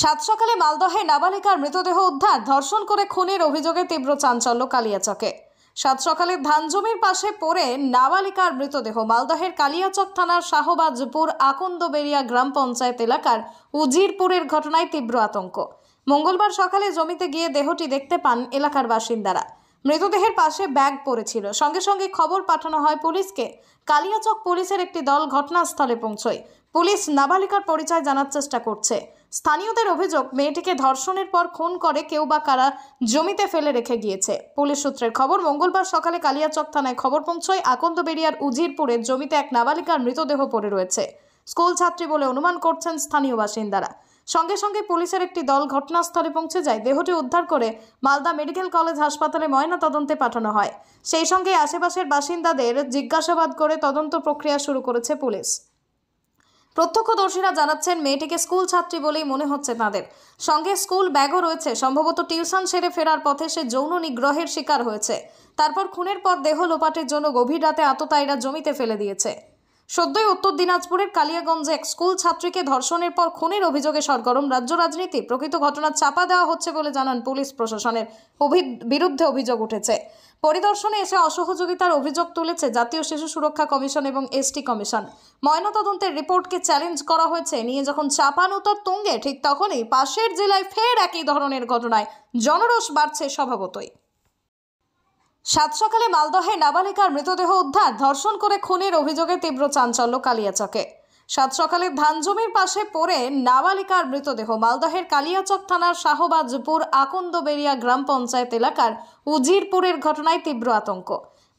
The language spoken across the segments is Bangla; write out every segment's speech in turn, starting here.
সাত সকালে মালদহে নাবালিকার মৃতদেহ উদ্ধার ধর্ষণ করে খুনের অভিযোগে তীব্র চাঞ্চল্য কালিয়াচকে সাত সকালে ধান জমির পাশে পড়ে নাবালিকার মৃতদেহ মালদহের কালিয়াচক থানার শাহবাজপুর আকন্দবেরিয়া গ্রাম পঞ্চায়েত এলাকার উজিরপুরের ঘটনায় তীব্র আতঙ্ক মঙ্গলবার সকালে জমিতে গিয়ে দেহটি দেখতে পান এলাকার বাসিন্দারা মৃতদেহের পাশে ব্যাগ পড়েছিল সঙ্গে সঙ্গে খবর পাঠানো হয় পুলিশকে কালিয়াচক পুলিশের একটি দল ঘটনাস্থলে পৌঁছয় পুলিশ নাবালিকার পরিচয় জানার চেষ্টা করছে স্থানীয়দের অভিযোগ মেয়েটিকে ধর্ষণের পর খুন করে কেউ বা কারা জমিতে ফেলে রেখে গিয়েছে পুলিশ সূত্রের খবর মঙ্গলবার সকালে কালিয়াচক থানায় খবর পৌঁছয় বেরিয়ার উজিরপুরে জমিতে এক নাবালিকার মৃতদেহ পড়ে রয়েছে স্কুল ছাত্রী বলে অনুমান করছেন স্থানীয় বাসিন্দারা সঙ্গে সঙ্গে পুলিশের একটি দল ঘটনাস্থলে পৌঁছে যায় দেহটি উদ্ধার করে মালদা মেডিকেল কলেজ হাসপাতালে ময়নাতদন্তে পাঠানো হয় সেই সঙ্গে আশেপাশের বাসিন্দাদের জিজ্ঞাসাবাদ করে তদন্ত প্রক্রিয়া শুরু করেছে পুলিশ প্রত্যক্ষদর্শীরা জানাচ্ছেন মেয়েটিকে স্কুল ছাত্রী বলেই মনে হচ্ছে তাদের সঙ্গে স্কুল ব্যাগও রয়েছে সম্ভবত টিউশন সেরে ফেরার পথে সে যৌন নিগ্রহের শিকার হয়েছে তারপর খুনের পর দেহ লোপাটের জন্য গভীর রাতে আততায়ীরা জমিতে ফেলে দিয়েছে সদ্যই উত্তর দিনাজপুরের কালিয়াগঞ্জে এক স্কুল ছাত্রীকে ধর্ষণের পর খুনের অভিযোগে সরগরম রাজ্য রাজনীতি প্রকৃত ঘটনা চাপা দেওয়া হচ্ছে বলে জানান পুলিশ প্রশাসনের বিরুদ্ধে অভিযোগ উঠেছে পরিদর্শনে এসে অসহযোগিতার অভিযোগ তুলেছে জাতীয় শিশু সুরক্ষা কমিশন এবং এসটি কমিশন ময়নাতদন্তের রিপোর্টকে চ্যালেঞ্জ করা হয়েছে নিয়ে যখন উত্তর তুঙ্গে ঠিক তখনই পাশের জেলায় ফের একই ধরনের ঘটনায় জনরোষ বাড়ছে স্বভাবতই সাত সকালে মালদহে নাবালিকার মৃতদেহ উদ্ধার ধর্ষণ করে খুনের অভিযোগে তীব্র চাঞ্চল্য কালিয়াচকে সাত সকালে ধান জমির পাশে পড়ে নাবালিকার মৃতদেহ মালদহের কালিয়াচক থানার শাহবাজপুর আকন্দবেরিয়া গ্রাম পঞ্চায়েত এলাকার উজিরপুরের ঘটনায় তীব্র আতঙ্ক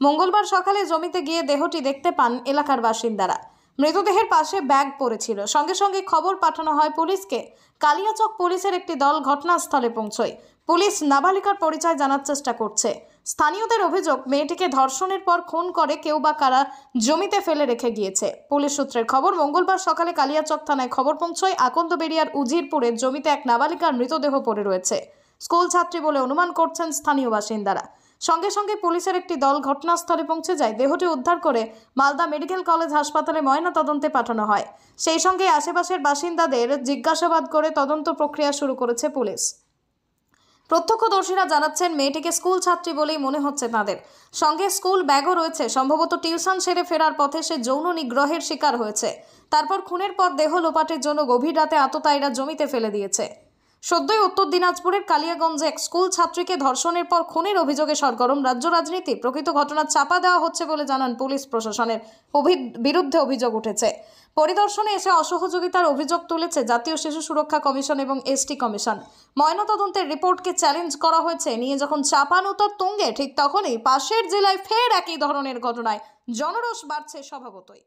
মঙ্গলবার সকালে জমিতে গিয়ে দেহটি দেখতে পান এলাকার বাসিন্দারা মৃতদেহের পাশে ব্যাগ পড়েছিল সঙ্গে সঙ্গে খবর পাঠানো হয় পুলিশকে কালিয়াচক পুলিশের একটি দল ঘটনাস্থলে পৌঁছয় পুলিশ নাবালিকার পরিচয় জানার চেষ্টা করছে স্থানীয়দের অভিযোগ মেয়েটিকে ধর্ষণের পর খুন করে কেউ বা কারা জমিতে ফেলে রেখে গিয়েছে পুলিশ সূত্রের খবর মঙ্গলবার সকালে কালিয়াচক থানায় খবর পৌঁছয় আকন্দ বেরিয়ার উজিরপুরে জমিতে এক নাবালিকার মৃতদেহ পড়ে রয়েছে স্কুল ছাত্রী বলে অনুমান করছেন স্থানীয় বাসিন্দারা সঙ্গে সঙ্গে পুলিশের একটি দল ঘটনাস্থলে পৌঁছে যায় দেহটি উদ্ধার করে মালদা মেডিকেল কলেজ হাসপাতালে ময়না তদন্তে পাঠানো হয় সেই সঙ্গে আশেপাশের বাসিন্দাদের জিজ্ঞাসাবাদ করে তদন্ত প্রক্রিয়া শুরু করেছে পুলিশ প্রত্যক্ষদর্শীরা জানাচ্ছেন মেয়েটিকে স্কুল ছাত্রী বলেই মনে হচ্ছে তাদের সঙ্গে স্কুল ব্যাগও রয়েছে সম্ভবত টিউশন সেরে ফেরার পথে সে যৌন নিগ্রহের শিকার হয়েছে তারপর খুনের পর দেহ লোপাটের জন্য গভীর রাতে আততায়ীরা জমিতে ফেলে দিয়েছে সদ্যই উত্তর দিনাজপুরের কালিয়াগঞ্জে এক স্কুল ছাত্রীকে ধর্ষণের পর খুনের অভিযোগে সরগরম রাজ্য রাজনীতি প্রকৃত ঘটনা চাপা দেওয়া হচ্ছে বলে জানান পুলিশ প্রশাসনের বিরুদ্ধে অভিযোগ উঠেছে পরিদর্শনে এসে অসহযোগিতার অভিযোগ তুলেছে জাতীয় শিশু সুরক্ষা কমিশন এবং এসটি কমিশন ময়নাতদন্তের রিপোর্টকে চ্যালেঞ্জ করা হয়েছে নিয়ে যখন উত্তর তুঙ্গে ঠিক তখনই পাশের জেলায় ফের একই ধরনের ঘটনায় জনরোষ বাড়ছে স্বভাবতই